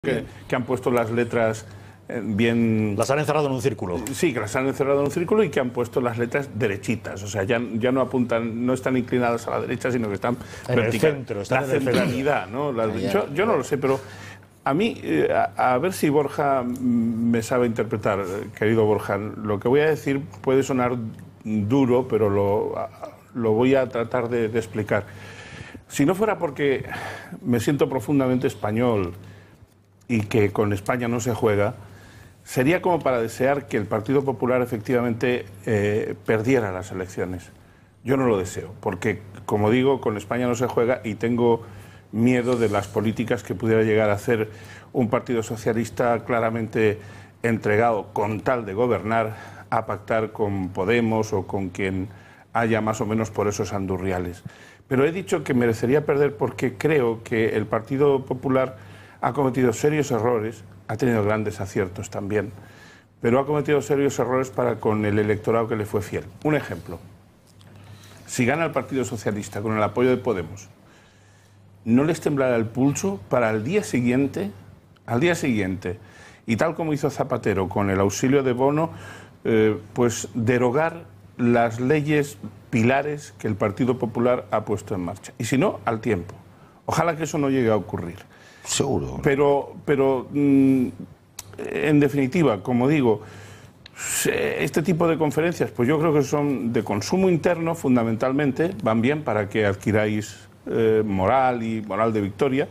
Que, han puesto las letras eh, bien... Las han encerrado en un círculo. Sí, que las han encerrado en un círculo y que han puesto las letras derechitas. O sea, ya, no apuntan, no están inclinadas a la derecha, sino que están en El centro, la centralidad, ¿no? yo, no lo sé, pero a mí, eh, a, ver si Borja mm, me sabe interpretar, eh, querido Borja. Lo que voy a decir puede sonar duro, pero lo, lo voy a tratar de explicar. Si no fuera porque me siento profundamente español, y que con España no se juega, sería como para desear que el Partido Popular efectivamente eh, perdiera las elecciones. Yo no lo deseo, porque, como digo, con España no se juega y tengo miedo de las políticas que pudiera llegar a hacer un Partido Socialista claramente entregado con tal de gobernar a pactar con Podemos o con quien haya más o menos por esos andurriales. Pero he dicho que merecería perder porque creo que el Partido Popular ha cometido serios errores, ha tenido grandes aciertos también, pero ha cometido serios errores para con el electorado que le fue fiel. Un ejemplo, si gana el Partido Socialista con el apoyo de Podemos, no les temblará el pulso para al día siguiente, al día siguiente, y tal como hizo Zapatero con el auxilio de Bono, eh, pues derogar las leyes pilares que el Partido Popular ha puesto en marcha. Y si no, al tiempo. Ojalá que eso no llegue a ocurrir. Seguro. Pero, pero mm, en definitiva, como digo, este tipo de conferencias, pues yo creo que son de consumo interno fundamentalmente, van bien para que adquiráis eh, moral y moral de victoria.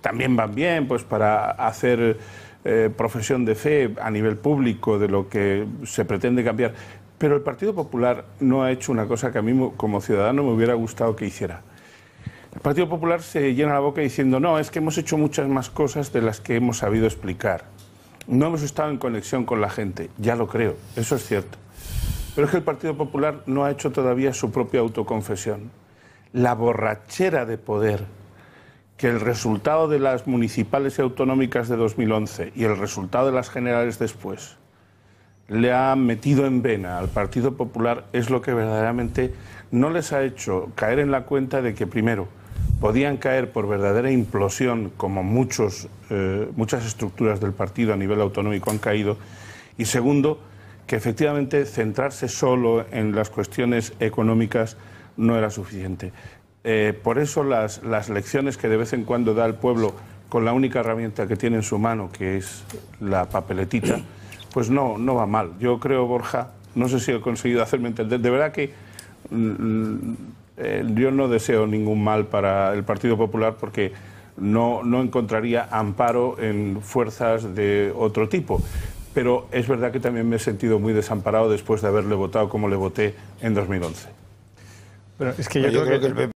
También van bien pues para hacer eh, profesión de fe a nivel público de lo que se pretende cambiar. Pero el Partido Popular no ha hecho una cosa que a mí como ciudadano me hubiera gustado que hiciera el Partido Popular se llena la boca diciendo, no, es que hemos hecho muchas más cosas de las que hemos sabido explicar. No hemos estado en conexión con la gente, ya lo creo, eso es cierto. Pero es que el Partido Popular no ha hecho todavía su propia autoconfesión. La borrachera de poder que el resultado de las municipales y autonómicas de 2011 y el resultado de las generales después le ha metido en vena al Partido Popular es lo que verdaderamente no les ha hecho caer en la cuenta de que primero, podían caer por verdadera implosión, como muchos, eh, muchas estructuras del partido a nivel autonómico han caído, y segundo, que efectivamente centrarse solo en las cuestiones económicas no era suficiente. Eh, por eso las, las lecciones que de vez en cuando da el pueblo con la única herramienta que tiene en su mano, que es la papeletita, pues no, no va mal. Yo creo, Borja, no sé si he conseguido hacerme entender, de verdad que mm, eh, yo no deseo ningún mal para el Partido Popular porque no, no encontraría amparo en fuerzas de otro tipo. Pero es verdad que también me he sentido muy desamparado después de haberle votado como le voté en 2011. es que